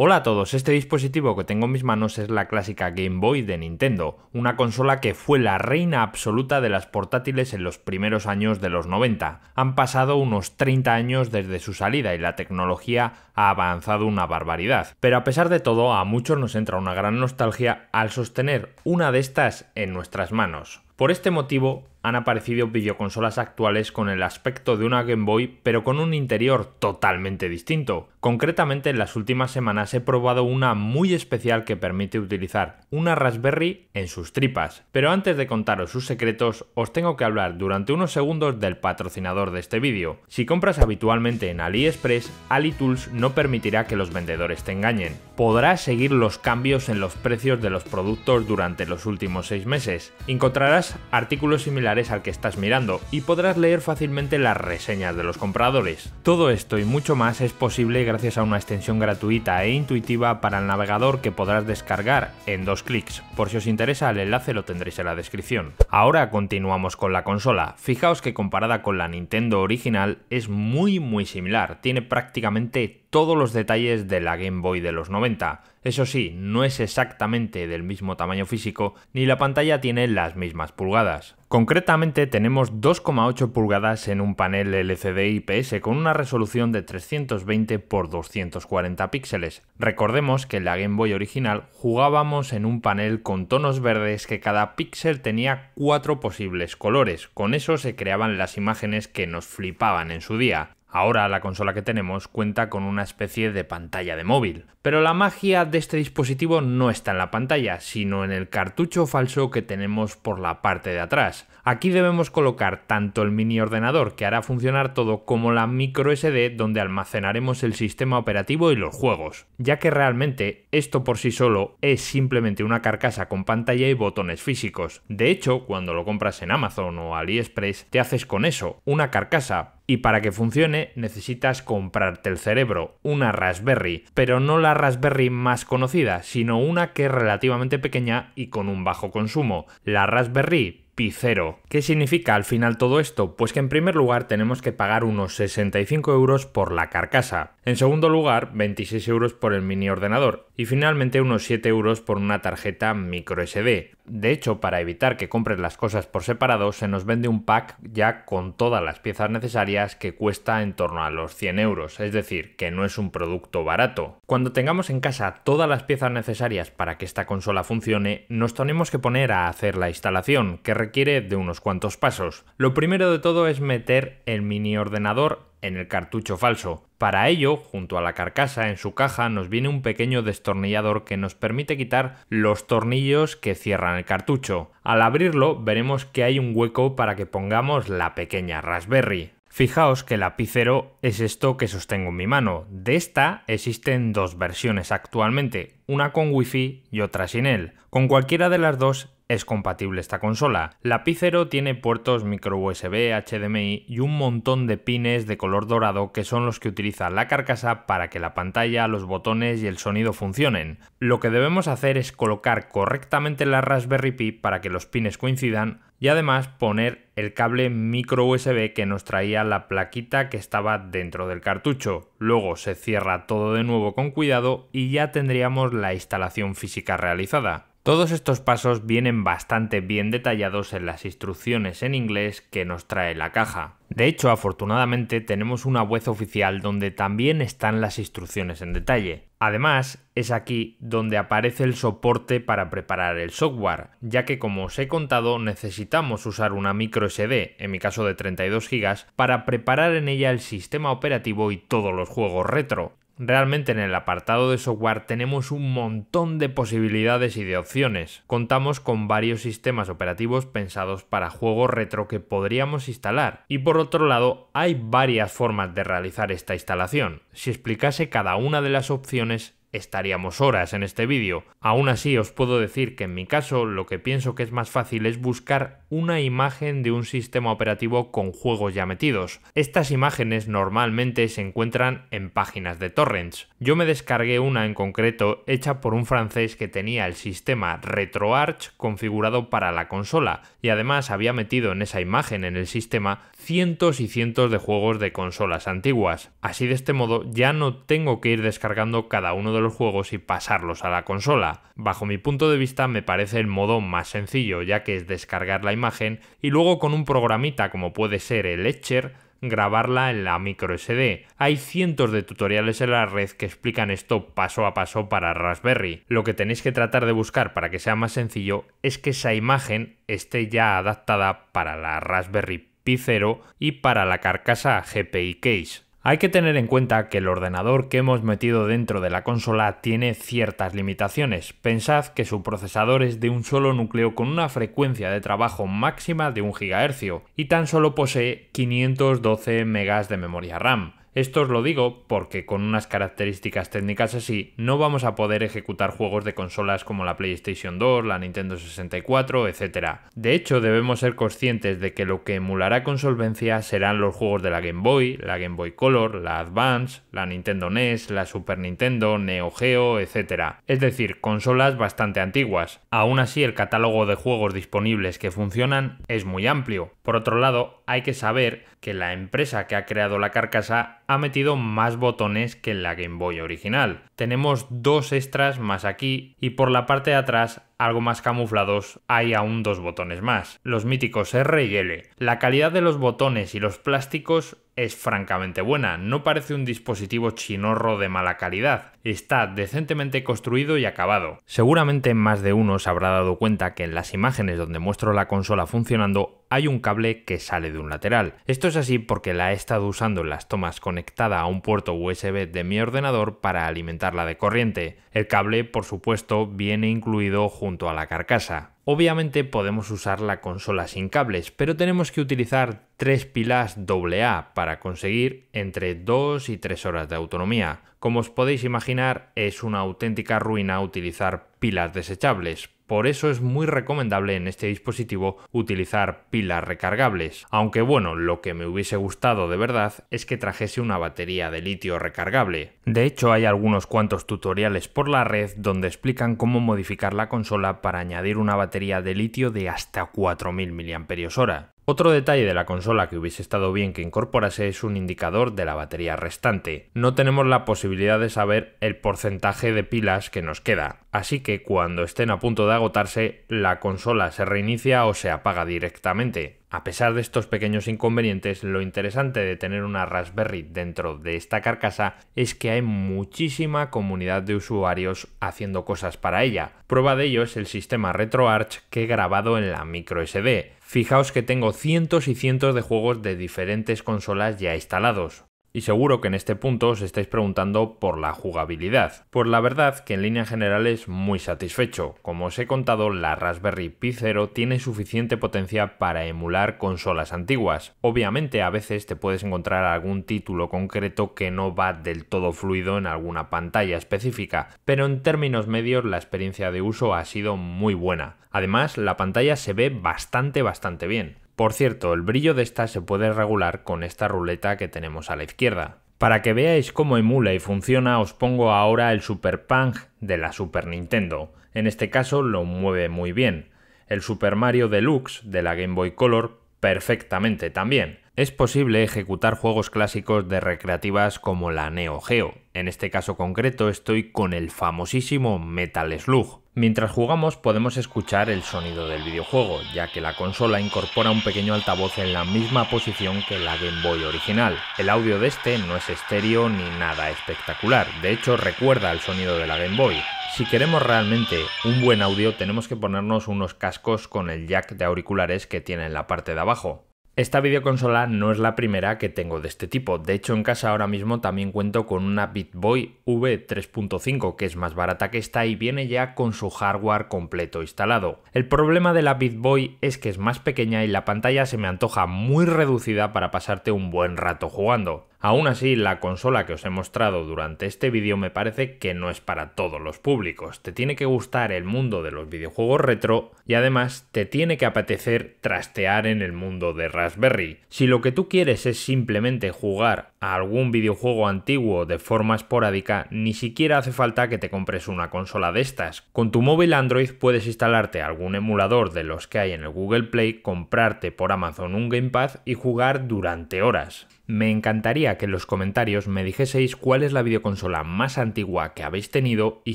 Hola a todos, este dispositivo que tengo en mis manos es la clásica Game Boy de Nintendo, una consola que fue la reina absoluta de las portátiles en los primeros años de los 90. Han pasado unos 30 años desde su salida y la tecnología ha avanzado una barbaridad. Pero a pesar de todo, a muchos nos entra una gran nostalgia al sostener una de estas en nuestras manos. Por este motivo han aparecido videoconsolas actuales con el aspecto de una Game Boy pero con un interior totalmente distinto. Concretamente en las últimas semanas he probado una muy especial que permite utilizar una Raspberry en sus tripas. Pero antes de contaros sus secretos os tengo que hablar durante unos segundos del patrocinador de este vídeo. Si compras habitualmente en AliExpress, AliTools no permitirá que los vendedores te engañen. Podrás seguir los cambios en los precios de los productos durante los últimos 6 meses. Encontrarás artículos similares al que estás mirando y podrás leer fácilmente las reseñas de los compradores. Todo esto y mucho más es posible gracias a una extensión gratuita e intuitiva para el navegador que podrás descargar en dos clics. Por si os interesa el enlace lo tendréis en la descripción. Ahora continuamos con la consola. Fijaos que comparada con la Nintendo original es muy muy similar, tiene prácticamente todos los detalles de la Game Boy de los 90. Eso sí, no es exactamente del mismo tamaño físico, ni la pantalla tiene las mismas pulgadas. Concretamente tenemos 2,8 pulgadas en un panel LCD IPS con una resolución de 320 x 240 píxeles. Recordemos que en la Game Boy original jugábamos en un panel con tonos verdes que cada píxel tenía cuatro posibles colores, con eso se creaban las imágenes que nos flipaban en su día. Ahora la consola que tenemos cuenta con una especie de pantalla de móvil, pero la magia de este dispositivo no está en la pantalla, sino en el cartucho falso que tenemos por la parte de atrás. Aquí debemos colocar tanto el mini ordenador que hará funcionar todo como la micro SD donde almacenaremos el sistema operativo y los juegos, ya que realmente esto por sí solo es simplemente una carcasa con pantalla y botones físicos. De hecho, cuando lo compras en Amazon o AliExpress, te haces con eso, una carcasa, y para que funcione necesitas comprarte el cerebro, una Raspberry, pero no la Raspberry más conocida, sino una que es relativamente pequeña y con un bajo consumo, la Raspberry 0. ¿Qué significa al final todo esto? Pues que en primer lugar tenemos que pagar unos 65 euros por la carcasa, en segundo lugar 26 euros por el mini ordenador y finalmente unos 7 euros por una tarjeta microSD. De hecho, para evitar que compres las cosas por separado, se nos vende un pack ya con todas las piezas necesarias que cuesta en torno a los 100 euros, es decir, que no es un producto barato. Cuando tengamos en casa todas las piezas necesarias para que esta consola funcione, nos tenemos que poner a hacer la instalación, que requiere de unos cuantos pasos. Lo primero de todo es meter el mini ordenador en el cartucho falso. Para ello, junto a la carcasa en su caja nos viene un pequeño destornillador que nos permite quitar los tornillos que cierran el cartucho. Al abrirlo veremos que hay un hueco para que pongamos la pequeña Raspberry. Fijaos que el lapicero es esto que sostengo en mi mano. De esta existen dos versiones actualmente, una con wifi y otra sin él. Con cualquiera de las dos es compatible esta consola. La Lapicero tiene puertos micro USB, HDMI y un montón de pines de color dorado que son los que utiliza la carcasa para que la pantalla, los botones y el sonido funcionen. Lo que debemos hacer es colocar correctamente la Raspberry Pi para que los pines coincidan y además poner el cable micro USB que nos traía la plaquita que estaba dentro del cartucho. Luego se cierra todo de nuevo con cuidado y ya tendríamos la instalación física realizada. Todos estos pasos vienen bastante bien detallados en las instrucciones en inglés que nos trae la caja. De hecho, afortunadamente tenemos una web oficial donde también están las instrucciones en detalle. Además, es aquí donde aparece el soporte para preparar el software, ya que como os he contado necesitamos usar una micro SD, en mi caso de 32 GB, para preparar en ella el sistema operativo y todos los juegos retro. Realmente en el apartado de software tenemos un montón de posibilidades y de opciones. Contamos con varios sistemas operativos pensados para juegos retro que podríamos instalar. Y por otro lado, hay varias formas de realizar esta instalación. Si explicase cada una de las opciones estaríamos horas en este vídeo. Aún así os puedo decir que en mi caso lo que pienso que es más fácil es buscar una imagen de un sistema operativo con juegos ya metidos. Estas imágenes normalmente se encuentran en páginas de torrents. Yo me descargué una en concreto hecha por un francés que tenía el sistema RetroArch configurado para la consola y además había metido en esa imagen en el sistema cientos y cientos de juegos de consolas antiguas. Así de este modo ya no tengo que ir descargando cada uno de los juegos y pasarlos a la consola. Bajo mi punto de vista me parece el modo más sencillo ya que es descargar la imagen y luego con un programita como puede ser el Etcher grabarla en la micro SD. Hay cientos de tutoriales en la red que explican esto paso a paso para Raspberry. Lo que tenéis que tratar de buscar para que sea más sencillo es que esa imagen esté ya adaptada para la Raspberry Pi 0 y para la carcasa GPI Case. Hay que tener en cuenta que el ordenador que hemos metido dentro de la consola tiene ciertas limitaciones. Pensad que su procesador es de un solo núcleo con una frecuencia de trabajo máxima de 1 GHz y tan solo posee 512 MB de memoria RAM. Esto os lo digo porque con unas características técnicas así no vamos a poder ejecutar juegos de consolas como la PlayStation 2, la Nintendo 64, etc. De hecho, debemos ser conscientes de que lo que emulará con solvencia serán los juegos de la Game Boy, la Game Boy Color, la Advance, la Nintendo NES, la Super Nintendo, Neo Geo, etc. Es decir, consolas bastante antiguas. Aún así, el catálogo de juegos disponibles que funcionan es muy amplio. Por otro lado, hay que saber que la empresa que ha creado la carcasa ha metido más botones que en la Game Boy original. Tenemos dos extras más aquí y por la parte de atrás algo más camuflados, hay aún dos botones más, los míticos R y L. La calidad de los botones y los plásticos es francamente buena, no parece un dispositivo chinorro de mala calidad, está decentemente construido y acabado. Seguramente más de uno se habrá dado cuenta que en las imágenes donde muestro la consola funcionando hay un cable que sale de un lateral. Esto es así porque la he estado usando en las tomas conectada a un puerto USB de mi ordenador para alimentarla de corriente. El cable, por supuesto, viene incluido junto a la carcasa. Obviamente podemos usar la consola sin cables, pero tenemos que utilizar tres pilas AA para conseguir entre 2 y 3 horas de autonomía. Como os podéis imaginar, es una auténtica ruina utilizar pilas desechables, por eso es muy recomendable en este dispositivo utilizar pilas recargables, aunque bueno, lo que me hubiese gustado de verdad es que trajese una batería de litio recargable. De hecho, hay algunos cuantos tutoriales por la red donde explican cómo modificar la consola para añadir una batería de litio de hasta 4000 mAh. Otro detalle de la consola que hubiese estado bien que incorporase es un indicador de la batería restante. No tenemos la posibilidad de saber el porcentaje de pilas que nos queda, así que cuando estén a punto de agotarse, la consola se reinicia o se apaga directamente. A pesar de estos pequeños inconvenientes, lo interesante de tener una Raspberry dentro de esta carcasa es que hay muchísima comunidad de usuarios haciendo cosas para ella. Prueba de ello es el sistema RetroArch que he grabado en la microSD Fijaos que tengo cientos y cientos de juegos de diferentes consolas ya instalados, y seguro que en este punto os estáis preguntando por la jugabilidad. Pues la verdad que en línea general es muy satisfecho. Como os he contado, la Raspberry Pi 0 tiene suficiente potencia para emular consolas antiguas. Obviamente a veces te puedes encontrar algún título concreto que no va del todo fluido en alguna pantalla específica, pero en términos medios la experiencia de uso ha sido muy buena. Además, la pantalla se ve bastante bastante bien. Por cierto, el brillo de esta se puede regular con esta ruleta que tenemos a la izquierda. Para que veáis cómo emula y funciona os pongo ahora el Super Pang de la Super Nintendo. En este caso lo mueve muy bien. El Super Mario Deluxe de la Game Boy Color perfectamente también. Es posible ejecutar juegos clásicos de recreativas como la Neo Geo. En este caso concreto estoy con el famosísimo Metal Slug. Mientras jugamos podemos escuchar el sonido del videojuego, ya que la consola incorpora un pequeño altavoz en la misma posición que la Game Boy original. El audio de este no es estéreo ni nada espectacular, de hecho recuerda el sonido de la Game Boy. Si queremos realmente un buen audio tenemos que ponernos unos cascos con el jack de auriculares que tiene en la parte de abajo. Esta videoconsola no es la primera que tengo de este tipo, de hecho en casa ahora mismo también cuento con una BitBoy V3.5 que es más barata que esta y viene ya con su hardware completo instalado. El problema de la BitBoy es que es más pequeña y la pantalla se me antoja muy reducida para pasarte un buen rato jugando. Aún así, la consola que os he mostrado durante este vídeo me parece que no es para todos los públicos. Te tiene que gustar el mundo de los videojuegos retro y además te tiene que apetecer trastear en el mundo de Raspberry. Si lo que tú quieres es simplemente jugar a algún videojuego antiguo de forma esporádica, ni siquiera hace falta que te compres una consola de estas. Con tu móvil Android puedes instalarte algún emulador de los que hay en el Google Play, comprarte por Amazon un Gamepad y jugar durante horas. Me encantaría que en los comentarios me dijeseis cuál es la videoconsola más antigua que habéis tenido y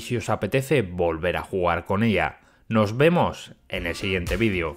si os apetece volver a jugar con ella. Nos vemos en el siguiente vídeo.